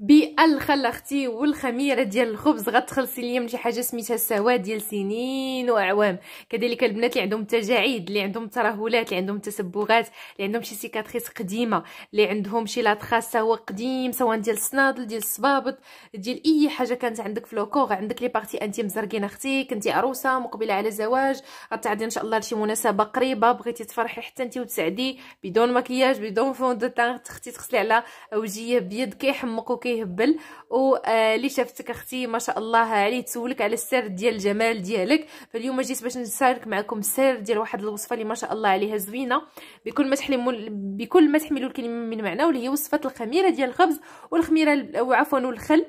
بالخل اختي والخميره ديال الخبز غتخلصي ليا من شي حاجه سميتها السواد ديال سنين واعوام كذلك البنات اللي عندهم التجاعيد اللي عندهم الترهلات اللي عندهم التسبغات اللي عندهم شي سيكاتريس قديمه اللي عندهم شي لاطخاس سواء قديم سواء ديال السنادل ديال الصبابط ديال اي حاجه كانت عندك في لوكوغ عندك لي بارتي انت مزرقين اختي كنتي عروسه مقبله على زواج غتعدي ان شاء الله لشي مناسبه قريبه بغيتي تفرحي حتى انت وتسعدي بدون مكياج بدون فون دو تان تختي تغسلي على وجهيه بيض كيحمق كيهبل واللي آه، شافتك اختي ما شاء الله عليه تسولك على السر ديال الجمال ديالك فاليوم جيت باش نشارك معكم السر ديال واحد الوصفه اللي ما شاء الله عليها زوينه بكل ما تحلموا بكل ما تحمل الكلمه من معنى واللي هي وصفه الخميره ديال الخبز والخميره عفوا والخل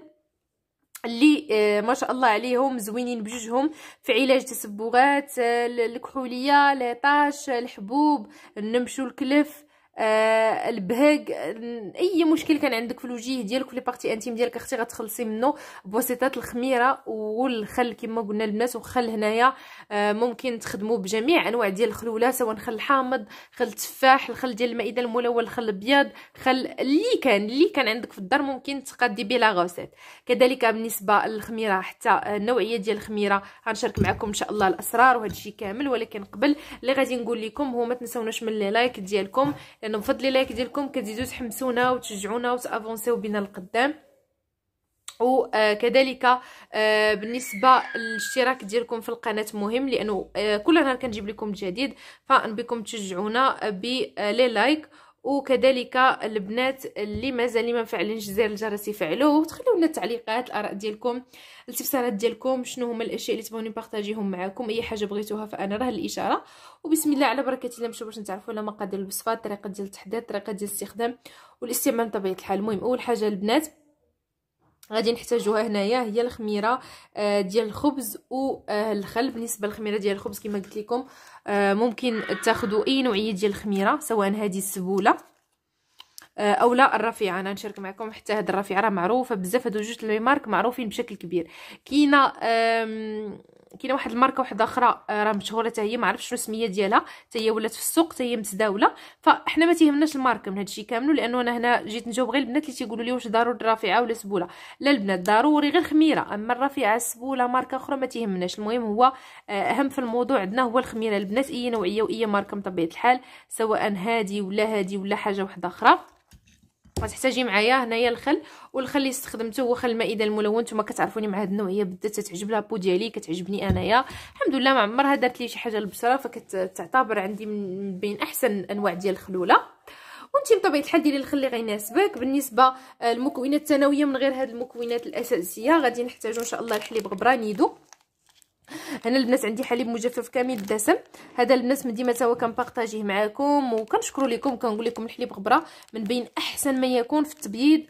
اللي آه، ما شاء الله عليهم زوينين بجوجهم في علاج تسبغات آه، الكحوليه ليطاش الحبوب النمش والكلف آه البهق اي مشكل كان عندك في الوجيه ديالك ولا بارتي انتيم ديالك اختي غتخلصي منه بواسطه الخميره والخل كما قلنا البنات وخل هنايا آه ممكن تخدمو بجميع انواع ديال الخلوله سواء خل حامض خل تفاح الخل ديال المائده الملون الخل الابيض خل اللي كان اللي كان عندك في الدار ممكن تقادي به لا غوسيت كذلك بالنسبه للخميره حتى النوعيه ديال الخميره غنشارك معكم ان شاء الله الاسرار وهذا الشيء كامل ولكن قبل اللي غادي نقول لكم هو ما تنساوناش من لي لايك ديالكم لان بفضل اللايك ديالكم كتزيدو تحمسونا وتشجعونا وتافونسيو بينا لقدام وكذلك آه، آه، بالنسبه للاشتراك ديالكم في القناه مهم لانه آه، كل نهار كنجيب لكم جديد بكم تشجعونا بلي لايك وكذلك البنات اللي مازال ما مفعلينش زر الجرس يفعلوه تخليو لنا التعليقات الاراء ديالكم الاستفسارات ديالكم شنو هما الاشياء اللي تبغوني نبارطاجيهم معكم اي حاجه بغيتوها فانا راه الاشاره وبسم الله على بركه الله نمشيو باش نتعرفوا على مقادير الوصفات الطريقه ديال التحضير الطريقه ديال الاستخدام والاستعمال بطبيعه الحال المهم اول حاجه البنات غادي نحتاجوها هنايا هي الخميره آه، ديال الخبز والخل آه، بالنسبه للخميره ديال الخبز كما قلت لكم آه، ممكن تاخذوا اي نوعيه ديال الخميره سواء هذه السبوله او لا الرفيعه انا نشارك معكم حتى هاد الرفيعه راه معروفه بزاف هادو جوج مارك معروفين بشكل كبير كاينه كاينه واحد الماركه واحده اخرى آه، راه مشهوره حتى هي ما عرفتش شنو السميه ديالها حتى هي ولات في السوق حتى هي متداوله فاحنا ما تيهمناش الماركه من هادشي كامل لانه انا هنا جيت نجاوب غير البنات اللي تيقولوا لي واش ضروري رافعه ولا سبوله لا البنات ضروري غير خميره اما الرافعه سبوله ماركه اخرى ما تيهمناش المهم هو آه، اهم في الموضوع عندنا هو الخميره البنات اي نوعيه واي ماركه بطبيعه الحال سواء هادي ولا هادي ولا حاجه واحده اخرى غتحتاجي معايا هنايا الخل والخل اللي استخدمته هو خل المائده الملون نتوما كتعرفوني مع هذه النوعيه بدات تتعجب لابو ديالي كتعجبني انايا الحمد لله ما عمرها دارت لي شي حاجه للبشره فكتعتبر عندي من بين احسن انواع ديال الخلوله وانتي بطبيعه الحال ديري الخل اللي غيناسبك بالنسبه آه، المكونات الثانويه من غير هذه المكونات الاساسيه غادي نحتاجو ان شاء الله الحليب غبرانيدو هنا البنات عندي حليب مجفف كامل الدسم هذا البنات من ديما توا كنبارطاجيه معاكم وكنشكروا لكم كنقول لكم الحليب غبره من بين احسن ما يكون في التبييض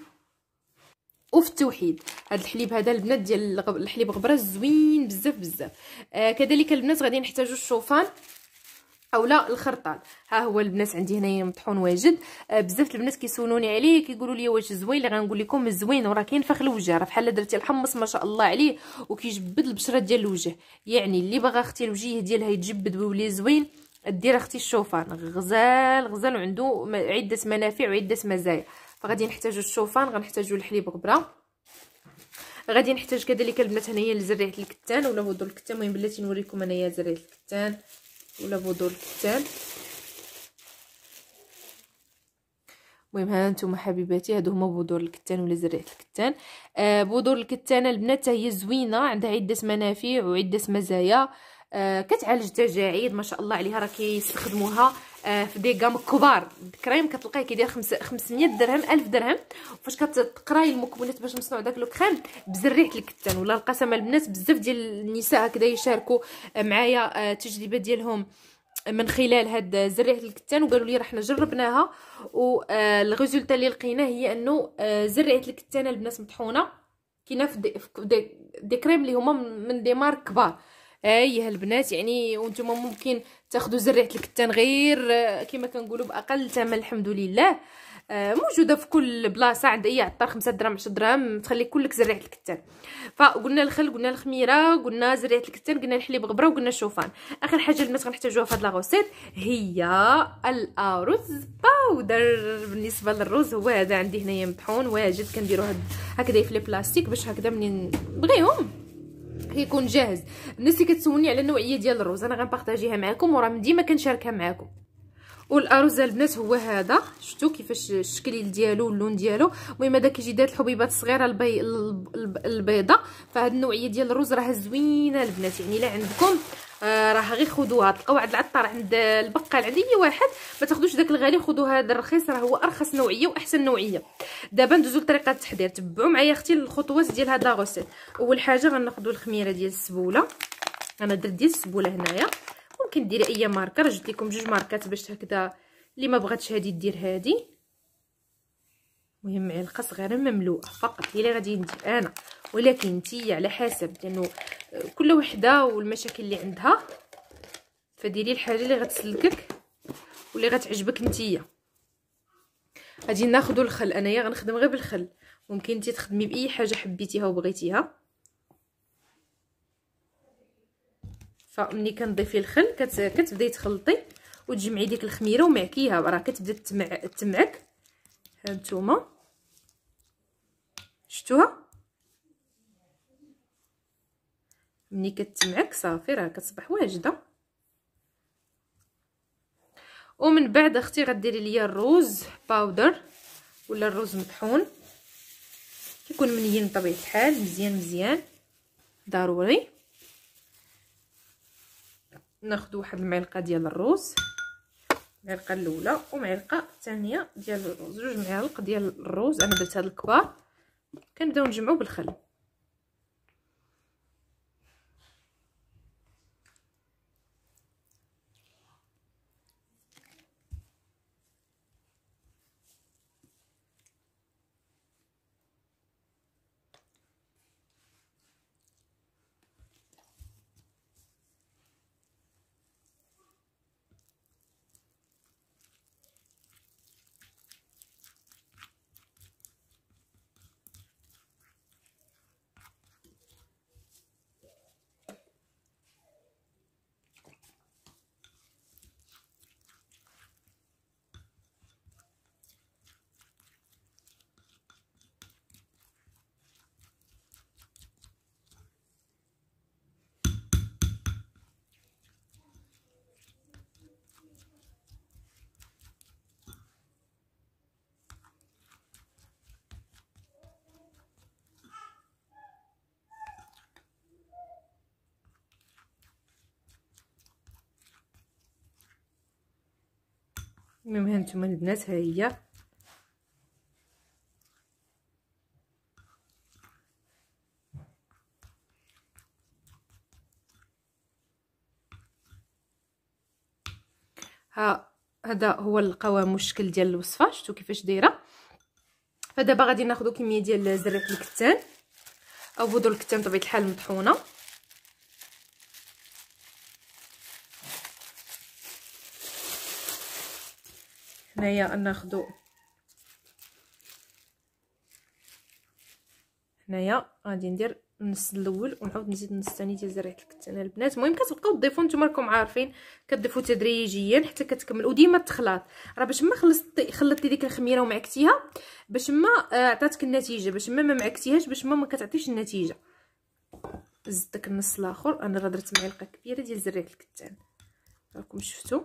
وفي التوحيد هذا الحليب هذا البنات ديال الحليب غبره زوين بزاف بزاف آه كذلك البنات غادي نحتاجوا الشوفان لا الخرطال ها هو البنات عندي هنايا مطحون واجد آه، بزاف البنات كيسولوني عليه كيقولوا لي واش زوين اللي غنقول لكم زوين وراه كاين فخ الوجه راه بحال درتي الحمص ما شاء الله عليه وكيجبد البشره ديال الوجه يعني اللي باغا اختي الوجه ديالها يتجبد ويولي زوين دير اختي الشوفان غزال غزال وعنده عده منافع وعده مزايا فغادي نحتاجو الشوفان غنحتاجو الحليب غبره غادي نحتاج كذلك البنات هنايا لزريعه الكتان ولا هو الكتان المهم بلاتي نوريكم انايا زريعه الكتان ولا بذور الكتان المهم ها نتوما حبيباتي هادو هما بذور الكتان ولا زريعه الكتان آه بذور الكتان البنات هي زوينه عندها عده منافع وعده مزايا آه كتعالج تجاعيد ما شاء الله عليها راه كيستخدموها آه، في غام كبار كريم كتلقاه كيدير 500 درهم 1000 درهم فاش كتقراي المكونات باش نصنعوا داك لو كريم بزريعه الكتان ولا القسمه البنات بزاف ديال النساء هكذا يشاركوا آه، معايا آه، التجربه ديالهم من خلال هاد زريعه الكتان وقالوا لي راه حنا جربناها والريزلت اللي لقيناه هي انه زريعه الكتان البنات مطحونه كاينه في دي, دي, دي كريم اللي هما من دي مارك كبار اييه البنات يعني وانتم ممكن تاخذوا زريعه الكتان غير آه، كما كنقولوا باقل ثمن الحمد لله آه، موجوده في كل بلاصه عند اي عطار 5 دراهم 10 دراهم تخلي كلك زريعه الكتان فقلنا الخل قلنا الخميره قلنا زريعه الكتان قلنا الحليب غبره وقلنا الشوفان اخر حاجه البنات غنحتاجوها في هاد لاغوسيت هي الارز باودر بالنسبه للرز هو هذا عندي هنايا مطحون واجد كنديرو هكذا في لي بلاستيك باش هكذا منين بغيهم كيكون جاهز الناس اللي كتسولني على النوعيه ديال الروز انا غنبارطاجيها معكم وراه ديما كنشاركها معكم والارز البنات هو هذا شفتوا كيفاش الشكل ديالو واللون ديالو المهم هذا كيجي دات الحبيبات الصغيره البي... البيضه فهاد النوعيه ديال الرز راه زوينه البنات يعني الا عندكم آه راه غير خذوها تلقاو واحد العطار عند البقال عند اي واحد ما تاخذوش داك الغالي خذوا هذا الرخيص راه هو ارخص نوعيه واحسن نوعيه دابا ندوزو لطريقه التحضير تبعوا معايا اختي الخطوات ديال هاد لاغوسيت اول حاجه غناخذوا الخميره ديال السبوله انا درت ديال السبوله هنايا ممكن ديري اي ماركه راه جبت لكم جوج ماركات باش هكذا اللي ما بغاتش هادي دير هادي المهم معلقه صغيره مملوءه فقط هي اللي غادي ندير انا ولكن نتيا على حسب لانه كل وحده والمشاكل اللي عندها فديري الحاجه اللي غتسلكك واللي غتعجبك نتيا غادي ناخذ الخل انايا غنخدم غير بالخل ممكن انت تخدمي باي حاجه حبيتيها وبغيتيها فملي كنضيفي الخل كت... كتبداي تخلطي وتجمعي ديك الخميره ومعكيها راه كتبدا تمع تمعك ها نتوما شفتوها ملي كتمعك صافي راه كتصبح واجده ومن بعد اختي غديري ليا الروز باودر ولا الروز مطحون كيكون منين بطبيعه الحال مزيان مزيان ضروري ناخذ واحد المعلقه ديال الروز المعلقه الاولى ومعلقه الثانيه ديال الروز جوج معالق ديال الروز انا درت هاد الكبار كنبداو نجمعو بالخل المهم هانتوما البنات ها هي ها هذا هو القوام والشكل ديال الوصفه شفتوا كيفاش دايره فدابا غادي ناخذ كميه ديال زريق الكتان او بودر الكتان بطبيعه الحال مطحونه هنايا ناخذ هنايا غادي ندير النص الاول ونعاود نزيد النص الثاني ديال زريعه الكتانه البنات المهم كتبقاو تضيفوا نتوما راكم عارفين كتضيفوا تدريجيا حتى كتكمل وديما تخلط راه باش ما خلصتي خلطتي ديك الخميره ومعكتيها باش ما آه، عطاتك النتيجه باش ما ما معكتيهاش باش ما ما كتعطيش النتيجه زدت داك النص الاخر انا راه درت معلقه كبيره ديال زريعه الكتان راكم شفتوا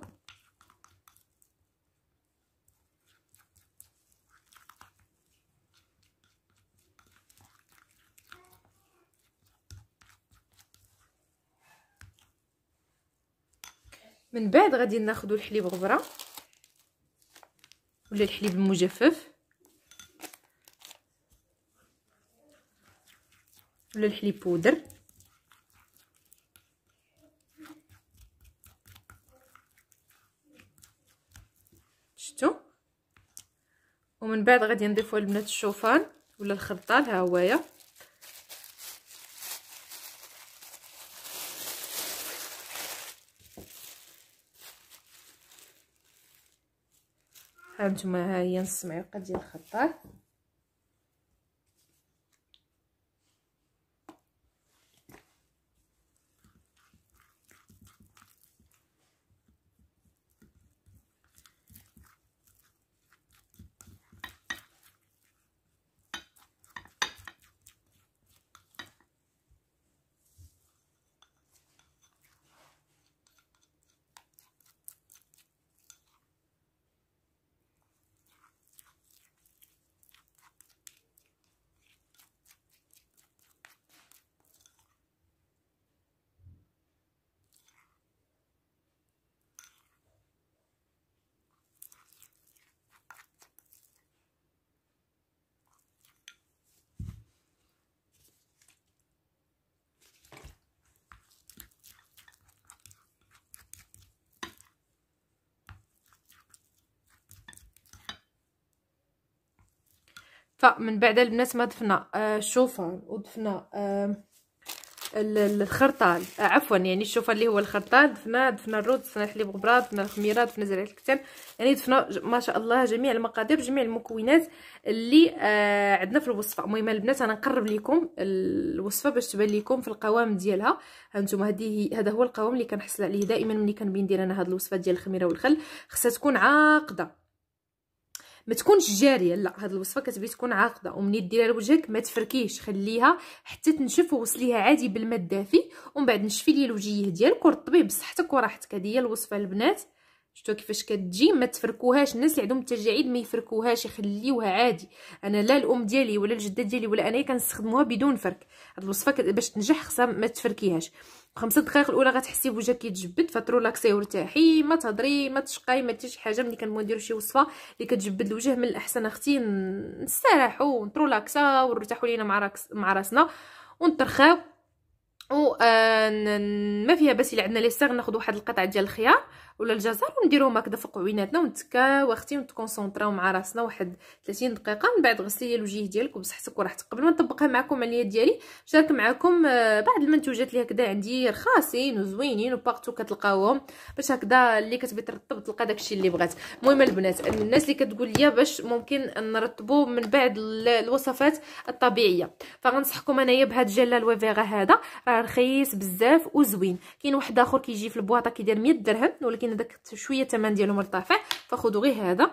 من بعد غادي ناخذ الحليب غبره ولا الحليب المجفف ولا الحليب بودر شفتوا ومن بعد غادي نضيفوا البنات الشوفان ولا الخرطال ها هوايا هانتوما ها هي نص معلقه ديال الخضار فمن طيب، بعد البنات ما دفنا آه، الشوفان ودفنا آه، الخرطال آه، عفوا يعني الشوفان اللي هو الخرطال دفنا دفنا الرود دفنا الحليب غبرات دفنا الخميره دفنا زرع الكتان يعني دفنا ما شاء الله جميع المقادير جميع المكونات اللي آه عندنا في الوصفه المهم البنات انا نقرب لكم الوصفه باش تبان لكم في القوام ديالها هانتوما هذه هذا هو القوام اللي كنحصل عليه دائما ملي كنبين ندير انا هاد الوصفه ديال الخميره والخل خصها تكون عاقده ما تكونش جاريه لا هاد الوصفه كتبغي تكون عاقده ومني ديريها لوجهك ما تفركيش خليها حتى تنشف وغسليها عادي بالماء الدافي ومن بعد نشفي ليه الوجيه ديالك ورطبيه بصحتك وراحتك هذه هي الوصفه البنات شفتوا كيفاش كتجي ما تفركوهاش الناس اللي عندهم التجاعيد ما يفركوهاش يخليوها عادي انا لا الام ديالي ولا الجده ديالي ولا انايا كنستخدموها بدون فرك هاد الوصفه باش تنجح خصها ما تفركيهاش خمسة دقائق الاولى غتحسي بوجهك كيتجبد فترولاكسي وارتاحي ما تهضري ما تشقاي ما حتى شي حاجه ملي كنبغيو نديرو شي وصفه اللي كتجبد الوجه من الاحسن اختي نستراحو ونترولاكسا ونرتاحو لينا مع راكس مع راسنا ونترخاو و آه، ما فيها باس الا عندنا لي سيغ ناخذ واحد القطعه ديال الخيار ولا الجزر ونديرهم هكذا فوق عويناتنا ونتكاو اختي ونتكونسونطراو مع راسنا واحد 30 دقيقه من بعد غسلي الوجه ديالك وبصحتك وراحتك قبل ما نطبقها معكم اليد ديالي شارك معكم آه، بعض المنتوجات اللي هكذا عندي رخاصين وزوينين وبارتو كتلقاوهم باش هكذا اللي كتبغي ترطب تلقى داكشي اللي بغات المهم البنات الناس اللي كتقول لي باش ممكن نرطبو من بعد الوصفات الطبيعيه فغنصحكم انايا بهاد جل الويفيغا هذا راه رخيص بزاف وزوين كاين واحد اخر كيجي في البواطه كيدير 100 درهم ولكن كاين داك شويه الثمن ديالو مرتفع فخذوا غير هذا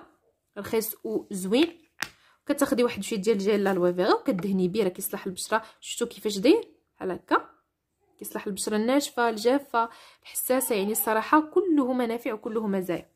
رخيص وزوين كتاخدي واحد شويه ديال جيل لا لوفيرا وكدهني بيه راه كيصلح البشره شفتوا كيفاش داير بحال هكا كيصلح البشره الناشفه الجافه الحساسه يعني الصراحه كله منافع وكله مزايا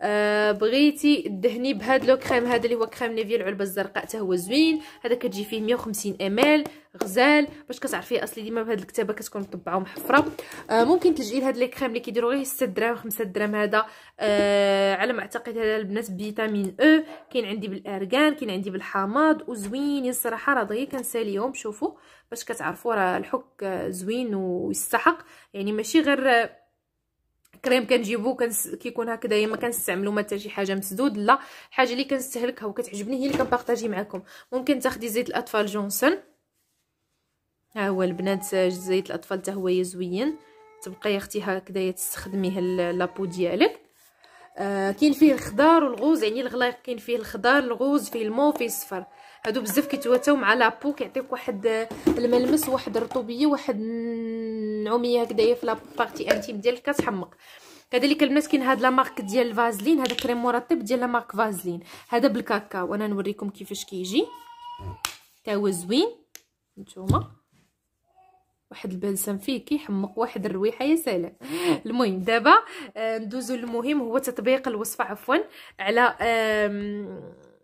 آه، بغيتي دهني بهاد لو كريم هذا اللي هو كريم نيفيا العلبه الزرقاء حتى هو زوين هذا كتجي فيه 150 ال غزال باش كتعرفي اصلي ديما بهاد الكتابه كتكون مطبعه ومحفره آه ممكن تلجئي لهاد لي كريم اللي كيديروا غير 6 دراهم 5 دراهم هذا آه على ما اعتقد هذا البنات فيتامين او e، كاين عندي بالارغان كاين عندي بالحامض وزوينين الصراحه راه دغيا كنساليهم شوفوا باش كتعرفوا راه الحك آه، زوين ويستحق يعني ماشي غير آه، كريم كنجيبو كنس... كيكون هكا دايما كنستعملو ما حتى شي حاجه مسدود لا الحاجه اللي كنستهلكها وكتعجبني هي اللي كنبارطاجي معكم ممكن تاخدي زيت الاطفال جونسون ها هو البنات زيت الاطفال حتى هو زوين تبقى يا اختي هكذايا تستخدميه لابو ديالك آه كاين فيه الخضار والغوز يعني الغلايق كاين فيه الخضار الغوز فيه الموف فيه الصفر هادو بزاف كيتواتاو مع لابو كيعطيك واحد آه، الملمس واحد الرطوبيه واحد النعوميه هكذايا في لابارتي انتيم ديالك كتحمق كذلك المسكين هاد لامارك ديال فازلين هذا كريم مرطب ديال لامارك فازلين هذا بالكاكاو انا نوريكم كيفاش كيجي تا هو زوين نتوما واحد البلسم فيه كيحمق واحد الرويحه يا سلام المهم دابا آه، ندوزو للمهم هو تطبيق الوصفه عفوا على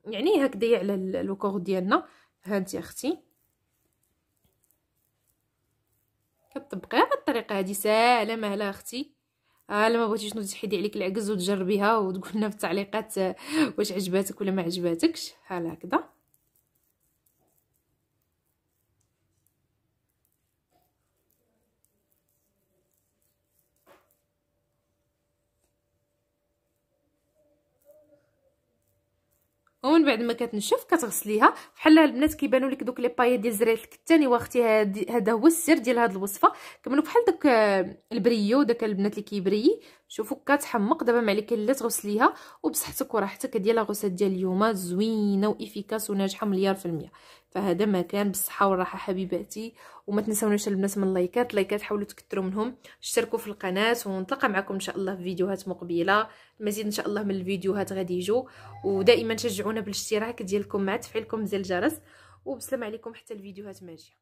يعني هكذا على لوكوغ ديالنا هانتي اختي كتطبقيها الطريقه هذه ساهله مهله اختي ها آه، ما بغيتيش نزحيدي عليك العكز وتجربيها وتقولنا في التعليقات آه، واش عجباتك ولا ما عجباتكش هكذا ومن بعد ما كتنشف كتغسليها بحال البنات كيبانوا لك دوك لي بايات ديال زريعه الكتاني واختي هذا هو السر ديال هاد الوصفه كملوا بحال داك آه، البريو داك البنات اللي كيبري شوفوا كتحمق دابا ما عليك الا تغسليها وبصحتك وراحتك ديال لاغوسات ديال اليوم زوينه وافيكاس وناجحه مليار في المية فهذا مكان بالصحه والراحه حبيباتي وما تنساونيش البنات من اللايكات اللايكات حاولوا تكثروا منهم اشتركوا في القناه ونتلاقى معكم ان شاء الله في فيديوهات مقبله المزيد ان شاء الله من الفيديوهات غادي يجوا ودائما شجعونا بالاشتراك ديالكم مع تفعيلكم زر الجرس وبسلام عليكم حتى الفيديوهات ماجيه